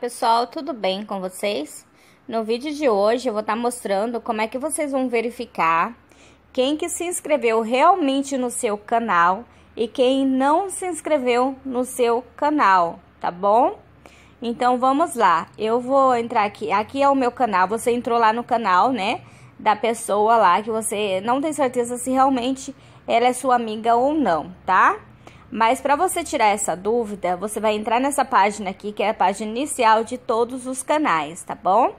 pessoal, tudo bem com vocês? No vídeo de hoje eu vou estar tá mostrando como é que vocês vão verificar quem que se inscreveu realmente no seu canal e quem não se inscreveu no seu canal, tá bom? Então vamos lá, eu vou entrar aqui, aqui é o meu canal, você entrou lá no canal, né, da pessoa lá que você não tem certeza se realmente ela é sua amiga ou não, tá? Tá? Mas para você tirar essa dúvida, você vai entrar nessa página aqui, que é a página inicial de todos os canais, tá bom?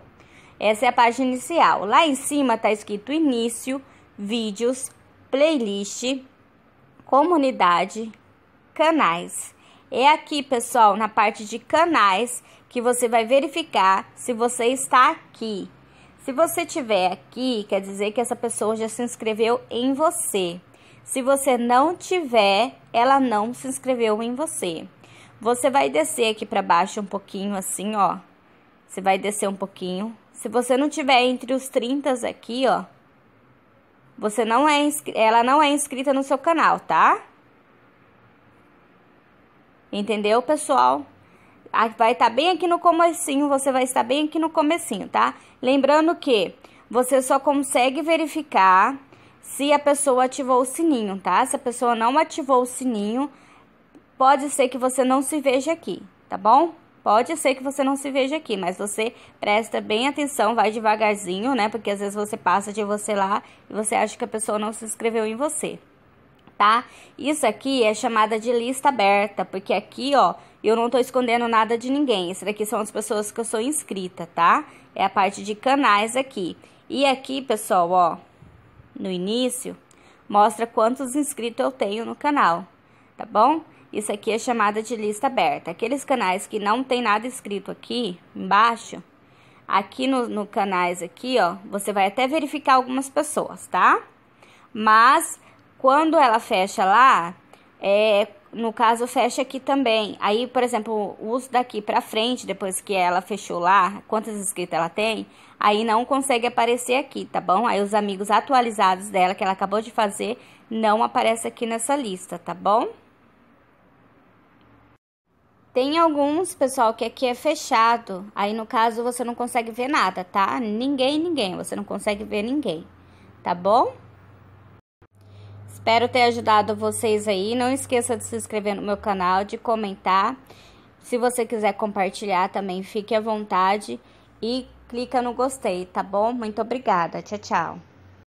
Essa é a página inicial. Lá em cima tá escrito início, vídeos, playlist, comunidade, canais. É aqui, pessoal, na parte de canais que você vai verificar se você está aqui. Se você tiver aqui, quer dizer que essa pessoa já se inscreveu em você. Se você não tiver, ela não se inscreveu em você. Você vai descer aqui para baixo um pouquinho, assim, ó. Você vai descer um pouquinho. Se você não tiver entre os 30 aqui, ó, você não é ela não é inscrita no seu canal, tá? Entendeu, pessoal? Vai estar tá bem aqui no comecinho, você vai estar bem aqui no comecinho, tá? Lembrando que você só consegue verificar se a pessoa ativou o sininho, tá? Se a pessoa não ativou o sininho, pode ser que você não se veja aqui, tá bom? Pode ser que você não se veja aqui, mas você presta bem atenção, vai devagarzinho, né? Porque às vezes você passa de você lá e você acha que a pessoa não se inscreveu em você, tá? Isso aqui é chamada de lista aberta, porque aqui, ó, eu não tô escondendo nada de ninguém. Isso daqui são as pessoas que eu sou inscrita, tá? É a parte de canais aqui. E aqui, pessoal, ó, no início mostra quantos inscritos eu tenho no canal, tá bom? Isso aqui é chamada de lista aberta. Aqueles canais que não tem nada escrito aqui embaixo, aqui no, no canais aqui, ó, você vai até verificar algumas pessoas, tá? Mas quando ela fecha lá, é no caso fecha aqui também. Aí, por exemplo, o uso daqui para frente, depois que ela fechou lá, quantas inscritas ela tem, aí não consegue aparecer aqui, tá bom? Aí os amigos atualizados dela que ela acabou de fazer não aparece aqui nessa lista, tá bom? Tem alguns, pessoal, que aqui é fechado. Aí no caso você não consegue ver nada, tá? Ninguém, ninguém, você não consegue ver ninguém. Tá bom? Espero ter ajudado vocês aí. Não esqueça de se inscrever no meu canal, de comentar. Se você quiser compartilhar também, fique à vontade e clica no gostei, tá bom? Muito obrigada. Tchau, tchau.